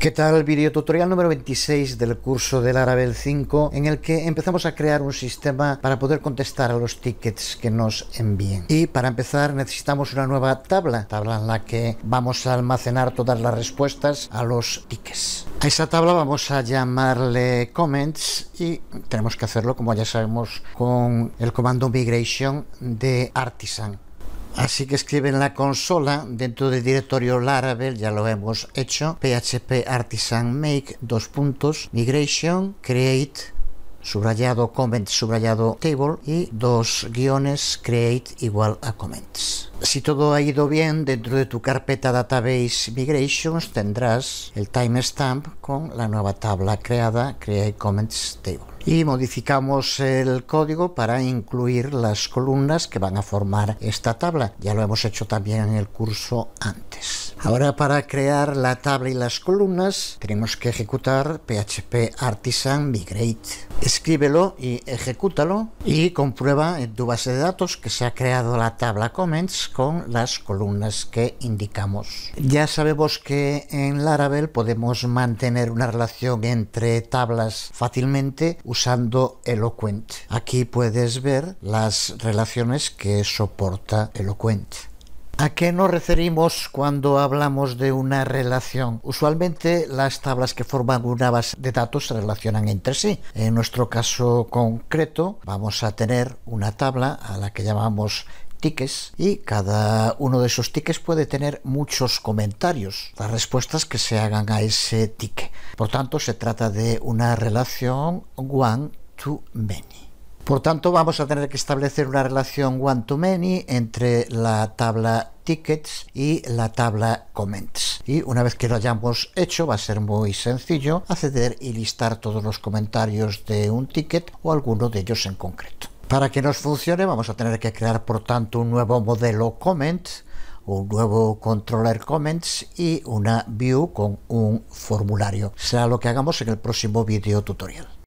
¿Qué tal? Video tutorial número 26 del curso del Laravel 5 en el que empezamos a crear un sistema para poder contestar a los tickets que nos envíen. Y para empezar necesitamos una nueva tabla, tabla en la que vamos a almacenar todas las respuestas a los tickets. A esa tabla vamos a llamarle comments y tenemos que hacerlo como ya sabemos con el comando migration de artisan. Así que escribe en la consola, dentro del directorio Laravel, ya lo hemos hecho, php artisan make, dos puntos, migration, create, subrayado comment, subrayado table y dos guiones create igual a comments. Si todo ha ido bien, dentro de tu carpeta Database Migrations tendrás el timestamp con la nueva tabla creada Create Comments Table. Y modificamos el código para incluir las columnas que van a formar esta tabla. Ya lo hemos hecho también en el curso antes. Ahora para crear la tabla y las columnas tenemos que ejecutar php artisan migrate. Escríbelo y ejecútalo y comprueba en tu base de datos que se ha creado la tabla comments con las columnas que indicamos. Ya sabemos que en Laravel podemos mantener una relación entre tablas fácilmente usando Eloquent. Aquí puedes ver las relaciones que soporta Eloquent. ¿A qué nos referimos cuando hablamos de una relación? Usualmente las tablas que forman una base de datos se relacionan entre sí. En nuestro caso concreto vamos a tener una tabla a la que llamamos tickets y cada uno de esos tickets puede tener muchos comentarios, las respuestas que se hagan a ese ticket. Por tanto, se trata de una relación one to many. Por tanto, vamos a tener que establecer una relación one-to-many entre la tabla tickets y la tabla comments. Y una vez que lo hayamos hecho, va a ser muy sencillo acceder y listar todos los comentarios de un ticket o alguno de ellos en concreto. Para que nos funcione, vamos a tener que crear, por tanto, un nuevo modelo comment un nuevo controller comments y una view con un formulario. Será lo que hagamos en el próximo video tutorial.